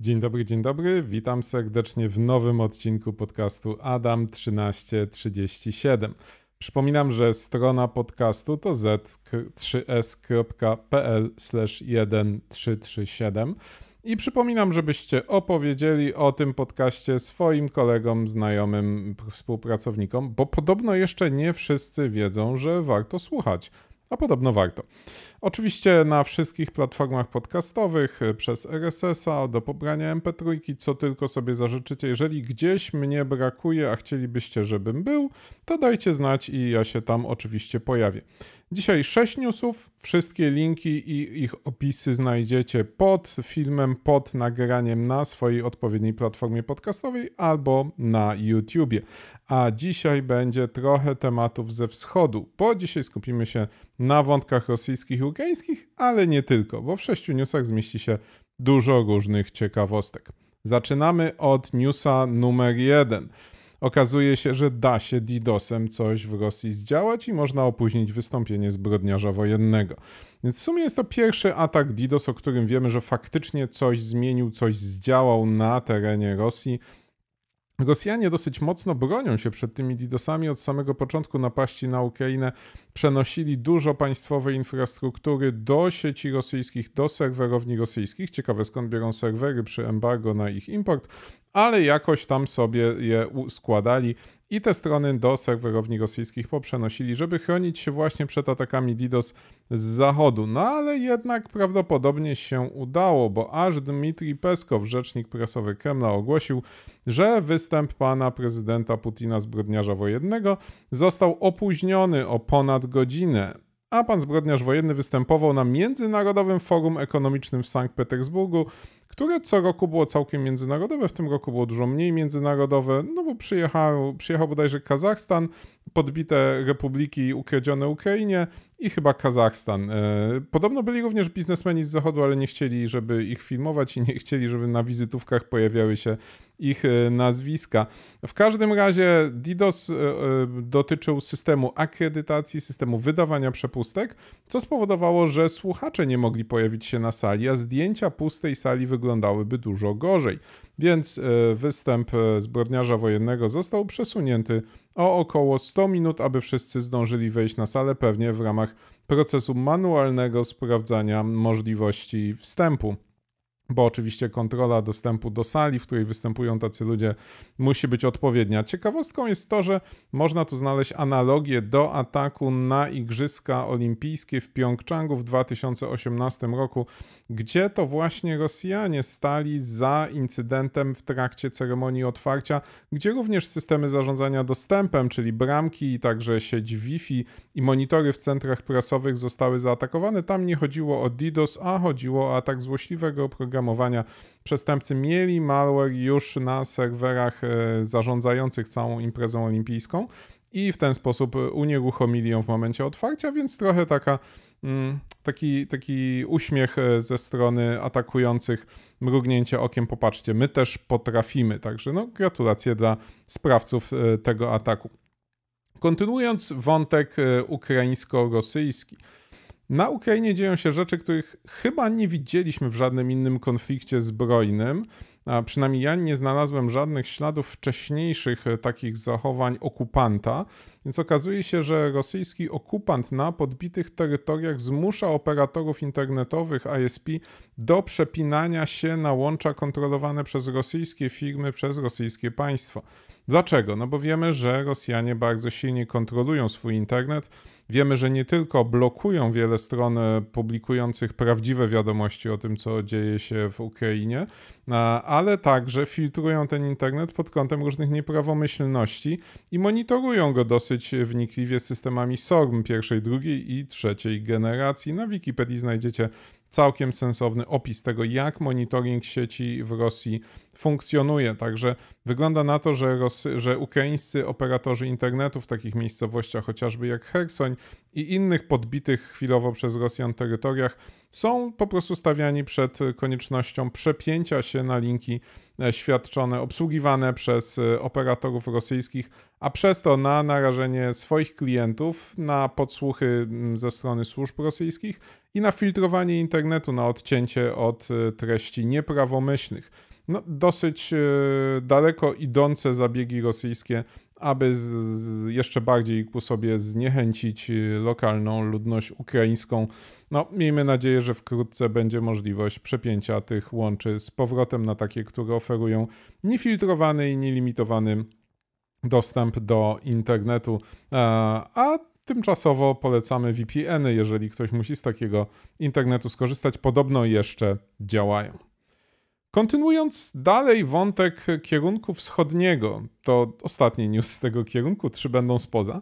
Dzień dobry, dzień dobry. Witam serdecznie w nowym odcinku podcastu Adam 1337. Przypominam, że strona podcastu to z3s.pl/1337 i przypominam, żebyście opowiedzieli o tym podcaście swoim kolegom, znajomym, współpracownikom, bo podobno jeszcze nie wszyscy wiedzą, że warto słuchać a podobno warto. Oczywiście na wszystkich platformach podcastowych, y, przez RSS-a, do pobrania MP3, co tylko sobie zażyczycie. Jeżeli gdzieś mnie brakuje, a chcielibyście, żebym był, to dajcie znać i ja się tam oczywiście pojawię. Dzisiaj 6 newsów, Wszystkie linki i ich opisy znajdziecie pod filmem, pod nagraniem na swojej odpowiedniej platformie podcastowej albo na YouTubie. A dzisiaj będzie trochę tematów ze wschodu, bo dzisiaj skupimy się na wątkach rosyjskich i ukraińskich, ale nie tylko, bo w sześciu newsach zmieści się dużo różnych ciekawostek. Zaczynamy od newsa numer jeden. Okazuje się, że da się DDoSem coś w Rosji zdziałać i można opóźnić wystąpienie zbrodniarza wojennego. Więc w sumie jest to pierwszy atak DDoS, o którym wiemy, że faktycznie coś zmienił, coś zdziałał na terenie Rosji Rosjanie dosyć mocno bronią się przed tymi DDoSami. Od samego początku napaści na Ukrainę przenosili dużo państwowej infrastruktury do sieci rosyjskich, do serwerowni rosyjskich. Ciekawe skąd biorą serwery przy embargo na ich import, ale jakoś tam sobie je składali i te strony do serwerowni rosyjskich poprzenosili, żeby chronić się właśnie przed atakami DDoS z zachodu. No ale jednak prawdopodobnie się udało, bo aż Dmitrij Peskow, rzecznik prasowy Kremla, ogłosił, że występ pana prezydenta Putina zbrodniarza wojennego został opóźniony o ponad godzinę a pan zbrodniarz wojenny występował na Międzynarodowym Forum Ekonomicznym w Sankt Petersburgu, które co roku było całkiem międzynarodowe, w tym roku było dużo mniej międzynarodowe, no bo przyjechał, przyjechał bodajże Kazachstan, podbite republiki ukradzione Ukrainie, i chyba Kazachstan. E, podobno byli również biznesmeni z zachodu, ale nie chcieli, żeby ich filmować i nie chcieli, żeby na wizytówkach pojawiały się ich e, nazwiska. W każdym razie DDoS e, dotyczył systemu akredytacji, systemu wydawania przepustek, co spowodowało, że słuchacze nie mogli pojawić się na sali, a zdjęcia pustej sali wyglądałyby dużo gorzej więc e, występ e, zbrodniarza wojennego został przesunięty o około 100 minut, aby wszyscy zdążyli wejść na salę, pewnie w ramach procesu manualnego sprawdzania możliwości wstępu bo oczywiście kontrola dostępu do sali, w której występują tacy ludzie, musi być odpowiednia. Ciekawostką jest to, że można tu znaleźć analogię do ataku na Igrzyska Olimpijskie w Pjongczangu w 2018 roku, gdzie to właśnie Rosjanie stali za incydentem w trakcie ceremonii otwarcia, gdzie również systemy zarządzania dostępem, czyli bramki, i także sieć Wi-Fi i monitory w centrach prasowych zostały zaatakowane. Tam nie chodziło o DDoS, a chodziło o atak złośliwego programu oprogramowania przestępcy mieli malware już na serwerach e, zarządzających całą imprezą olimpijską i w ten sposób e, unieruchomili ją w momencie otwarcia, więc trochę taka, mm, taki, taki uśmiech e, ze strony atakujących, mrugnięcie okiem, popatrzcie, my też potrafimy. Także no, gratulacje dla sprawców tego ataku. Kontynuując wątek ukraińsko-rosyjski. Na Ukrainie dzieją się rzeczy, których chyba nie widzieliśmy w żadnym innym konflikcie zbrojnym, a przynajmniej ja nie znalazłem żadnych śladów wcześniejszych e, takich zachowań okupanta, więc okazuje się, że rosyjski okupant na podbitych terytoriach zmusza operatorów internetowych ISP do przepinania się na łącza kontrolowane przez rosyjskie firmy, przez rosyjskie państwo. Dlaczego? No bo wiemy, że Rosjanie bardzo silnie kontrolują swój internet. Wiemy, że nie tylko blokują wiele stron e, publikujących prawdziwe wiadomości o tym, co dzieje się w Ukrainie, ale także filtrują ten internet pod kątem różnych nieprawomyślności i monitorują go dosyć wnikliwie systemami SORM pierwszej, drugiej i trzeciej generacji. Na Wikipedii znajdziecie całkiem sensowny opis tego, jak monitoring sieci w Rosji funkcjonuje. Także wygląda na to, że, Rosy, że ukraińscy operatorzy internetu w takich miejscowościach, chociażby jak Hersoń i innych podbitych chwilowo przez Rosjan terytoriach, są po prostu stawiani przed koniecznością przepięcia się na linki E, świadczone, obsługiwane przez e, operatorów rosyjskich, a przez to na narażenie swoich klientów na podsłuchy mm, ze strony służb rosyjskich i na filtrowanie internetu, na odcięcie od e, treści nieprawomyślnych. No, dosyć daleko idące zabiegi rosyjskie aby z, z jeszcze bardziej ku sobie zniechęcić y, lokalną ludność ukraińską. No, miejmy nadzieję, że wkrótce będzie możliwość przepięcia tych łączy z powrotem na takie, które oferują niefiltrowany i nielimitowany dostęp do internetu. E, a tymczasowo polecamy VPN-y, jeżeli ktoś musi z takiego internetu skorzystać. Podobno jeszcze działają. Kontynuując dalej wątek kierunku wschodniego, to ostatni news z tego kierunku, trzy będą spoza,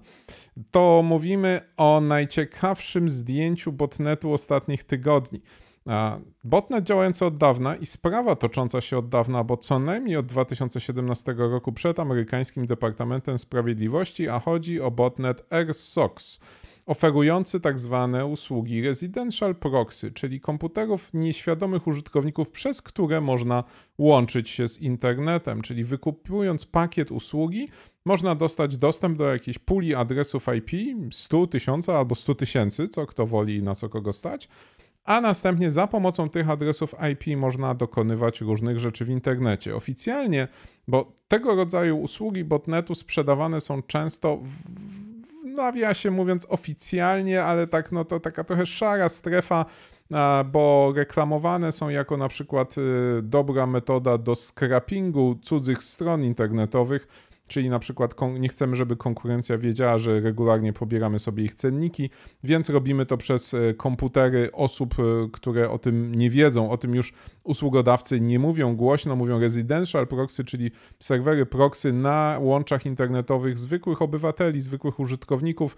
to mówimy o najciekawszym zdjęciu botnetu ostatnich tygodni. Botnet działający od dawna i sprawa tocząca się od dawna, bo co najmniej od 2017 roku przed amerykańskim Departamentem Sprawiedliwości, a chodzi o botnet RSOX, oferujący tak zwane usługi residential proxy, czyli komputerów nieświadomych użytkowników, przez które można łączyć się z internetem, czyli wykupując pakiet usługi, można dostać dostęp do jakiejś puli adresów IP 100, 1000 albo 100 tysięcy, co kto woli i na co kogo stać a następnie za pomocą tych adresów IP można dokonywać różnych rzeczy w internecie. Oficjalnie, bo tego rodzaju usługi botnetu sprzedawane są często w mówiąc oficjalnie, ale tak no to taka trochę szara strefa, bo reklamowane są jako na przykład y, dobra metoda do scrappingu cudzych stron internetowych, Czyli na przykład nie chcemy, żeby konkurencja wiedziała, że regularnie pobieramy sobie ich cenniki, więc robimy to przez e, komputery osób, e, które o tym nie wiedzą. O tym już usługodawcy nie mówią głośno, mówią residential proxy, czyli serwery proxy na łączach internetowych zwykłych obywateli, zwykłych użytkowników,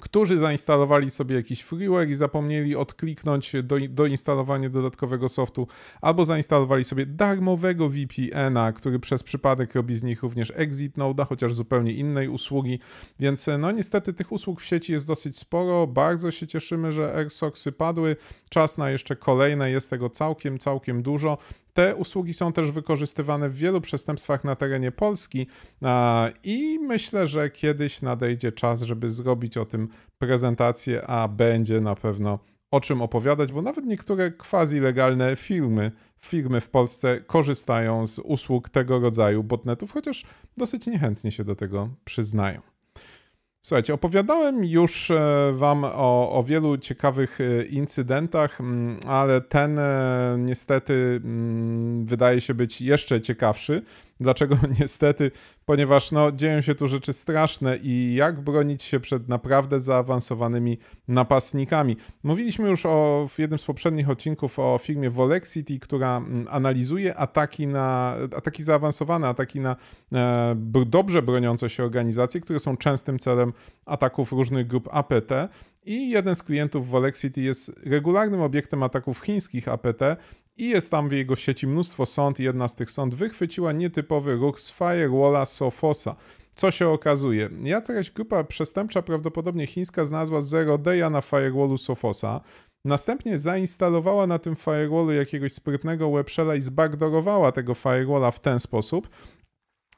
którzy zainstalowali sobie jakiś freeware i zapomnieli odkliknąć do, doinstalowanie dodatkowego softu, albo zainstalowali sobie darmowego VPN-a, który przez przypadek robi z nich również exit node'a, chociaż zupełnie innej usługi, więc e, no niestety tych usług w sieci jest dosyć sporo, bardzo się cieszymy, że airsocksy padły, czas na jeszcze kolejne, jest tego całkiem, całkiem dużo, te usługi są też wykorzystywane w wielu przestępstwach na terenie Polski i myślę, że kiedyś nadejdzie czas, żeby zrobić o tym prezentację, a będzie na pewno o czym opowiadać, bo nawet niektóre quasi-legalne firmy, firmy w Polsce korzystają z usług tego rodzaju botnetów, chociaż dosyć niechętnie się do tego przyznają. Słuchajcie, opowiadałem już e, Wam o, o, wielu ciekawych e, incydentach, mm, ale ten e, niestety mm, wydaje się być jeszcze ciekawszy. Dlaczego niestety? Ponieważ no, dzieją się tu rzeczy straszne i jak bronić się przed naprawdę zaawansowanymi napastnikami. Mówiliśmy już o, w jednym z poprzednich odcinków o firmie Volexity, która mm, analizuje ataki na ataki zaawansowane, ataki na e, dobrze broniące się organizacje, które są częstym celem ataków różnych grup APT. I jeden z klientów Volexity jest regularnym obiektem ataków chińskich APT, i jest tam w jego sieci mnóstwo sąd. Jedna z tych sądów wychwyciła nietypowy ruch z firewalla Sofosa. Co się okazuje? Jakaś grupa przestępcza, prawdopodobnie chińska, znalazła zero day'a na firewallu Sofosa. Następnie zainstalowała na tym firewallu jakiegoś sprytnego webshella i zbagdorowała tego firewalla w ten sposób,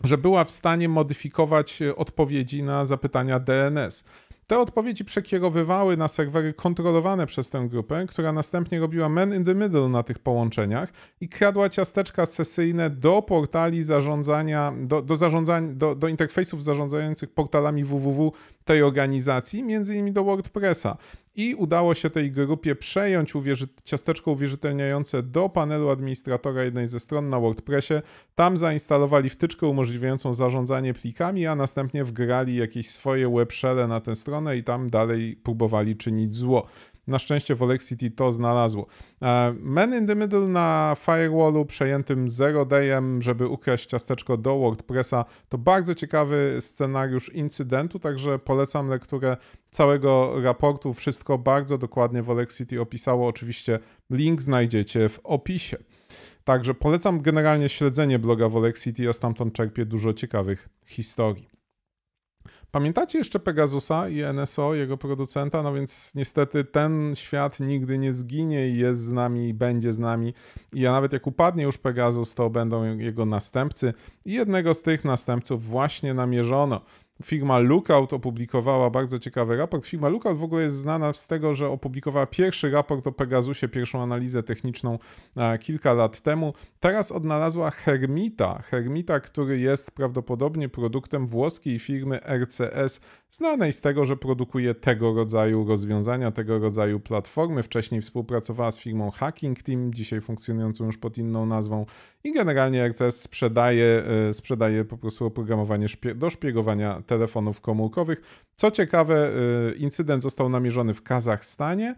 że była w stanie modyfikować e, odpowiedzi na zapytania DNS. Te odpowiedzi przekierowywały na serwery kontrolowane przez tę grupę, która następnie robiła man in the middle na tych połączeniach i kradła ciasteczka sesyjne do portali zarządzania, do, do, zarządzania, do, do interfejsów zarządzających portalami www tej organizacji, między innymi do WordPressa i udało się tej grupie przejąć uwierzy... ciasteczko uwierzytelniające do panelu administratora jednej ze stron na WordPressie. Tam zainstalowali wtyczkę umożliwiającą zarządzanie plikami, a następnie wgrali jakieś swoje webshelle na tę stronę i tam dalej próbowali czynić zło. Na szczęście w Olex City to znalazło. E, Man in the Middle na firewallu przejętym Zero Dayem, żeby ukraść ciasteczko do WordPressa, to bardzo ciekawy scenariusz incydentu, także polecam lekturę całego raportu. Wszystko bardzo dokładnie w Olex City opisało. Oczywiście link znajdziecie w opisie. Także polecam generalnie śledzenie bloga Volek City, a stamtąd czerpię dużo ciekawych historii. Pamiętacie jeszcze Pegasusa i NSO, jego producenta? No więc niestety ten świat nigdy nie zginie i jest z nami, i będzie z nami. I a nawet jak upadnie już Pegasus, to będą jego następcy. I jednego z tych następców właśnie namierzono. Firma Lookout opublikowała bardzo ciekawy raport. Firma Lookout w ogóle jest znana z tego, że opublikowała pierwszy raport o Pegasusie, pierwszą analizę techniczną e, kilka lat temu. Teraz odnalazła Hermita. Hermita, który jest prawdopodobnie produktem włoskiej firmy RCS znanej z tego, że produkuje tego rodzaju rozwiązania, tego rodzaju platformy. Wcześniej współpracowała z firmą Hacking Team, dzisiaj funkcjonującą już pod inną nazwą i generalnie RCS sprzedaje, e, sprzedaje po prostu oprogramowanie do szpiegowania telefonów komórkowych. Co ciekawe, e, incydent został namierzony w Kazachstanie,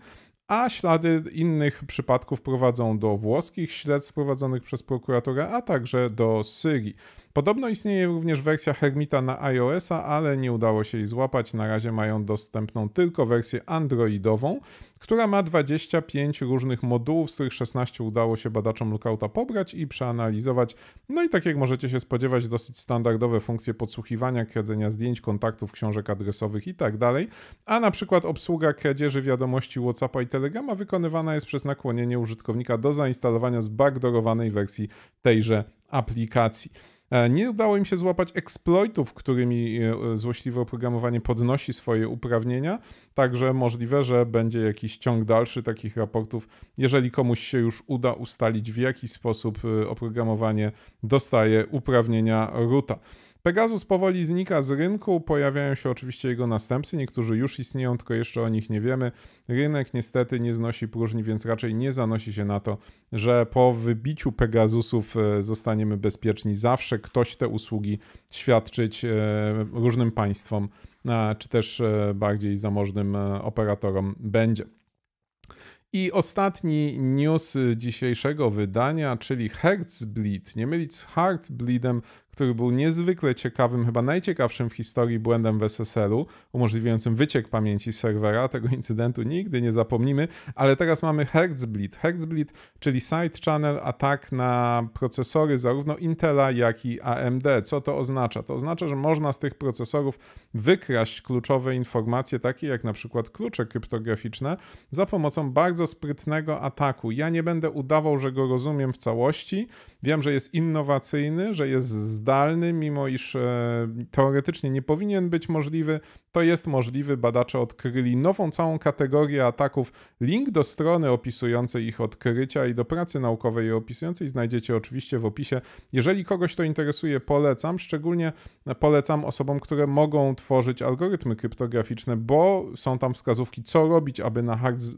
a ślady innych przypadków prowadzą do włoskich śledztw prowadzonych przez prokuratora, a także do Syrii. Podobno istnieje również wersja Hermita na iOS-a, ale nie udało się jej złapać. Na razie mają dostępną tylko wersję androidową, która ma 25 różnych modułów, z których 16 udało się badaczom Lookouta pobrać i przeanalizować. No i tak jak możecie się spodziewać, dosyć standardowe funkcje podsłuchiwania, kradzenia zdjęć, kontaktów, książek adresowych itd. Tak A na przykład obsługa kradzieży wiadomości WhatsAppa i Telegrama wykonywana jest przez nakłonienie użytkownika do zainstalowania zbagdorowanej wersji tejże aplikacji. E, nie udało im się złapać exploitów, którymi e, e, złośliwe oprogramowanie podnosi swoje uprawnienia, także możliwe, że będzie jakiś ciąg dalszy takich raportów. Jeżeli komuś się już uda ustalić, w jaki sposób oprogramowanie dostaje uprawnienia roota. Pegasus powoli znika z rynku, pojawiają się oczywiście jego następcy, niektórzy już istnieją, tylko jeszcze o nich nie wiemy. Rynek niestety nie znosi próżni, więc raczej nie zanosi się na to, że po wybiciu Pegasusów e, zostaniemy bezpieczni. Zawsze ktoś te usługi świadczyć e, różnym państwom, e, czy też bardziej zamożnym operatorom będzie. I ostatni news dzisiejszego wydania, czyli Herzbleed. Nie mylić z Heartbleedem, który był niezwykle ciekawym, chyba najciekawszym w historii błędem w SSL-u, umożliwiającym wyciek pamięci serwera. Tego incydentu nigdy nie zapomnimy, ale teraz mamy Hertzbleed. Hertzbleed, czyli side channel atak na procesory zarówno Intela, jak i AMD. Co to oznacza? To oznacza, że można z tych procesorów wykraść kluczowe informacje, takie jak na przykład klucze kryptograficzne, za pomocą bardzo sprytnego ataku. Ja nie będę udawał, że go rozumiem w całości. Wiem, że jest innowacyjny, że jest zdalny, mimo iż e, teoretycznie nie powinien być możliwy, to jest możliwy. Badacze odkryli nową całą kategorię ataków. Link do strony opisującej ich odkrycia i do pracy naukowej opisującej znajdziecie oczywiście w opisie. Jeżeli kogoś to interesuje, polecam. Szczególnie polecam osobom, które mogą tworzyć algorytmy kryptograficzne, bo są tam wskazówki, co robić, aby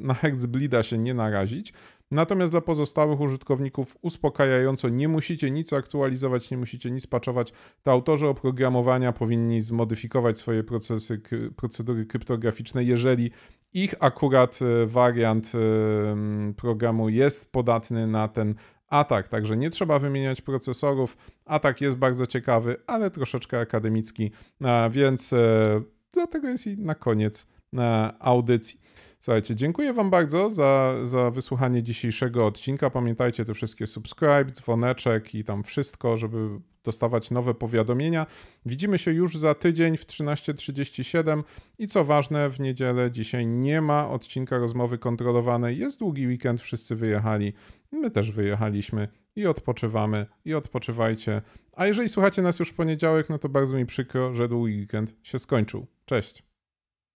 na Herzblida się nie narazić. Natomiast dla pozostałych użytkowników uspokajająco nie musicie nic aktualizować, nie musicie nic paczować. To autorzy oprogramowania powinni zmodyfikować swoje procesy, procedury kryptograficzne, jeżeli ich akurat e, wariant e, programu jest podatny na ten atak. Także nie trzeba wymieniać procesorów. Atak jest bardzo ciekawy, ale troszeczkę akademicki, więc e, dlatego jest i na koniec audycji. Słuchajcie, dziękuję Wam bardzo za, za wysłuchanie dzisiejszego odcinka. Pamiętajcie te wszystkie subscribe, dzwoneczek i tam wszystko, żeby dostawać nowe powiadomienia. Widzimy się już za tydzień w 13.37 i co ważne, w niedzielę dzisiaj nie ma odcinka rozmowy kontrolowanej. Jest długi weekend, wszyscy wyjechali. My też wyjechaliśmy i odpoczywamy, i odpoczywajcie. A jeżeli słuchacie nas już w poniedziałek, no to bardzo mi przykro, że długi weekend się skończył. Cześć!